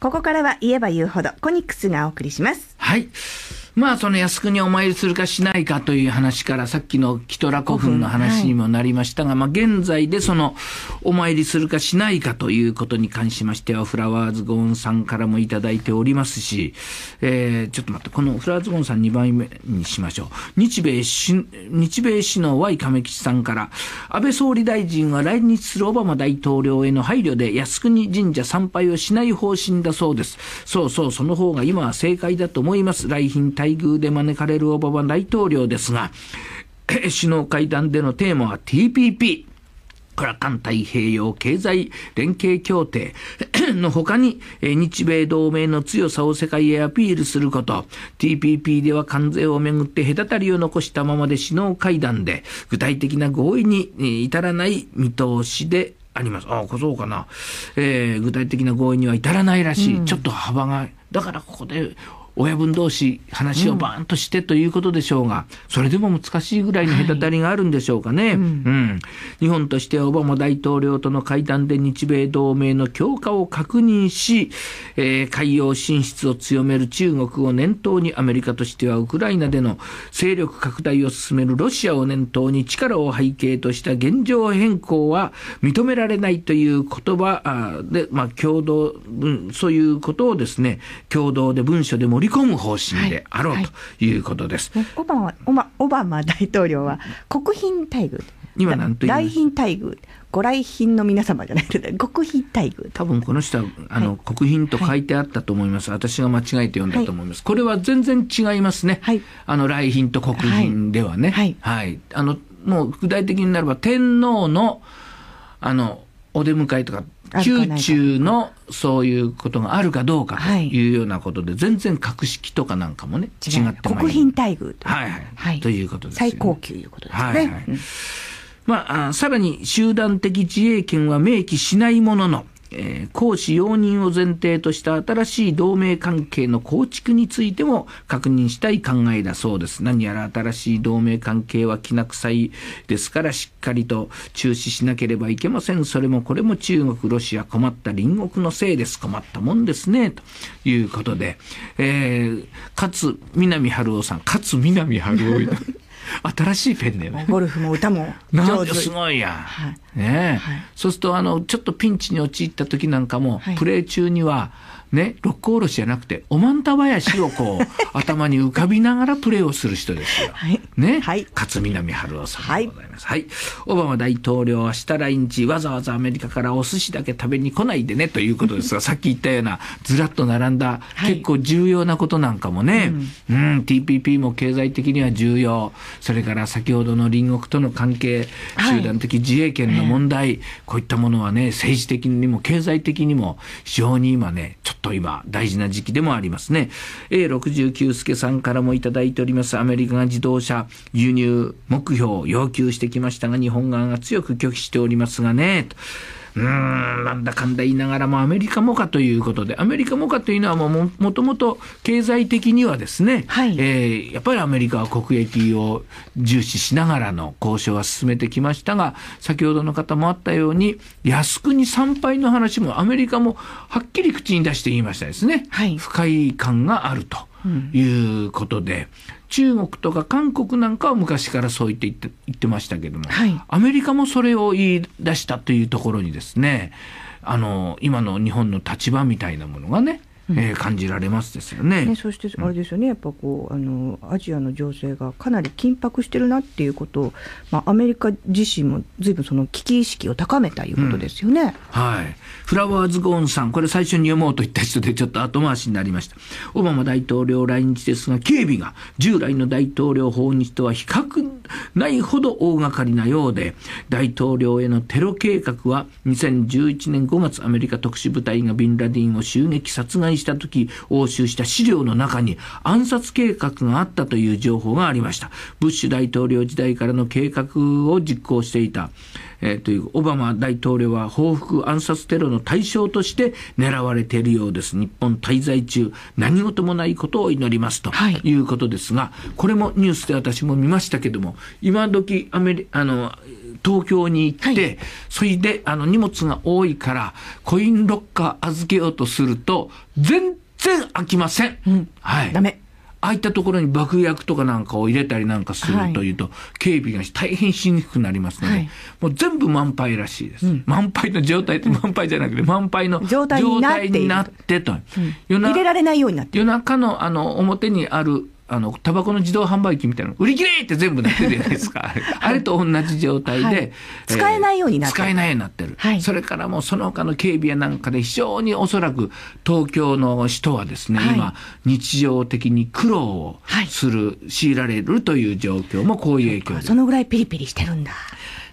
ここからは言えば言うほどコニックスがお送りします。はい。まあその靖国にお参りするかしないかという話からさっきのキトラ古墳の話にもなりましたが、はい、まあ現在でそのお参りするかしないかということに関しましてはフラワーズゴーンさんからもいただいておりますし、えー、ちょっと待ってこのフラワーズゴーンさん2番目にしましょう日米日米首脳 Y 亀吉さんから安倍総理大臣は来日するオバマ大統領への配慮で靖国神社参拝をしない方針だそうですそうそうその方が今は正解だと思います来賓待遇で招かれるオバマ大統領ですが、首脳会談でのテーマは TPP。これは環太平洋経済連携協定 の他に日米同盟の強さを世界へアピールすること TPP では関税をめぐって隔たりを残したままで首脳会談で具体的な合意に至らない見通しでありますああそうかな、えー、具体的な合意には至らないらしい、うん、ちょっと幅がだからここで親分同士話をバーンとしてということでしょうが、それでも難しいぐらいの隔たりがあるんでしょうかね、はい、うん、日本としてはオバマ大統領との会談で日米同盟の強化を確認し、えー、海洋進出を強める中国を念頭にアメリカとしてはウクライナでの勢力拡大を進めるロシアを念頭に力を背景とした現状変更は認められないという言葉で、まあ、共同、うん、そういうことをですね共同で文書で盛りり込む方針であろう、ということです。オバマオバオバマ大統領は国賓待遇今なんと来賓待遇ご来賓の皆様じゃないので国賓待遇多分この人はあの、はい、国賓と書いてあったと思います、はい、私が間違えて読んだと思います、はい、これは全然違いますね、あの来賓と国賓ではねはいあのもう具体的になれば天皇のあのお出迎えとか宮中のそういうことがあるかどうかというようなことで、全然格式とかなんかもね違って国賓待遇と,、はいはいということです、ね、最高級いうことですね。はいはいまあ、さらに集団的自衛権は明記しないものの、えー、行使容認を前提とした新しい同盟関係の構築についても確認したい考えだそうです。何やら新しい同盟関係はきな臭いですからしっかりと中止しなければいけません。それもこれも中国、ロシア困った隣国のせいです。困ったもんですね。ということで、えー、勝南春夫さん、勝南春夫新しいペンネームゴルフも歌も上手すごいや、はい、ね、はい、そうするとあのちょっとピンチに陥った時なんかも、はい、プレー中にはね六甲おろしじゃなくておまんた林をこう 頭に浮かびながらプレーをする人ですよ、はい、ね、はい、勝南春夫さんでございます、はい、はい、オバマ大統領は日来日わざわざアメリカからお寿司だけ食べに来ないでねということですが さっき言ったようなずらっと並んだ、結構重要なことなんかもね、うん、うん、TPP も経済的には重要それから先ほどの隣国との関係集団的自衛権の問題、こういったものはね政治的にも経済的にも非常に今ねと今、大事な時期でもありますね。A69 助さんからもいただいております、アメリカが自動車輸入目標を要求してきましたが、日本側が強く拒否しておりますがね、と。うーん、なんだかんだ言いながらもアメリカもかということで、アメリカもかというのはももともと経済的にはですね、はい、えー、やっぱりアメリカは国益を重視しながらの交渉は進めてきましたが、先ほどの方もあったように、靖国参拝の話もアメリカもはっきり口に出して言いましたですね。はい、不快感があるということで、うん中国とか韓国なんかは昔からそう言って言って言ってましたけども、はい、アメリカもそれを言い出したというところにですねあの今の日本の立場みたいなものがねえー、感じられますですよね。ねそしてあれですよね、やっぱこうあのアジアの情勢がかなり緊迫してるなっていうことを、まあ、アメリカ自身もずいぶんその危機意識を高めたいうことですよね。うん、はい。フラワーズゴーンさん、これ最初に読もうと言った人でちょっと後回しになりました。オバマ大統領来日ですが、警備が従来の大統領訪日とは比較ないほど大掛かりなようで、大統領へのテロ計画は2011年5月アメリカ特殊部隊がビンラディンを襲撃殺害した時、押収した資料の中に暗殺計画があったという情報がありました。ブッシュ大統領時代からの計画を実行していた。えー、というオバマ大統領は報復暗殺テロの対象として狙われているようです日本滞在中何事もないことを祈りますということですが、はい、これもニュースで私も見ましたけども今時アメリあの東京に行って、はい、それであの荷物が多いからコインロッカー預けようとすると全然開きません。うん、はい。ダメ。ああいったところに爆薬とかなんかを入れたりなんかするというと、はい、警備が大変しにくくなりますので、はい、もう全部満杯らしいです、うん、満杯の状態って満杯じゃなくて、満杯の状態になってと、うん、夜中のあの表にあるあのタバコの自動販売機みたいな売り切れって全部なってるじゃないですか あれと同じ状態で、はいえー、使えないようになってる使えないようになってる、はい、それからもうその他の警備やなんかで非常におそらく東京の人はですね、はい、今日常的に苦労をする、強いられるという状況もこういう影響そのぐらいピリピリしてるんだ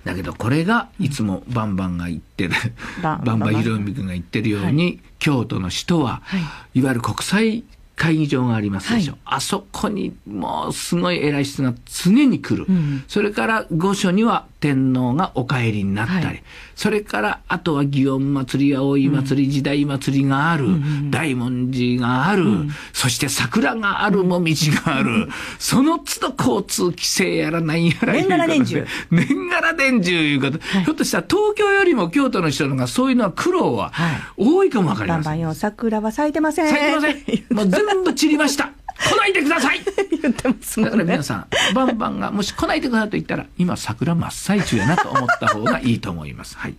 だけどこれがいつもバンバンが言ってる、うん、バンバンひろみくんが言ってるように、京都の人は、はい、い、わゆる国際会議場がありますでしょ、はい、あそこにもうすごい偉い人が常に来る、うん、それから御所には天皇がお帰りになったり、はい、それからあとは祇園祭や大祭り、うん、時代祭りがある、うん、大文字がある、うん、そして桜がある、もみじがある、その都度交通規制やらな何やら年がら年中。年がら年中いうこと、はい、ひょっとしたら東京よりも京都の人のがそういうのは苦労は多いかもわかりません。バンバンよ、桜は咲いてません。咲いてません。もう全部散りました。来ないでください言ってますもんね。だから皆さん、バンバンがもし来ないでくださいと言ったら、今桜真っ最中やなと思った方がいいと思います。はい。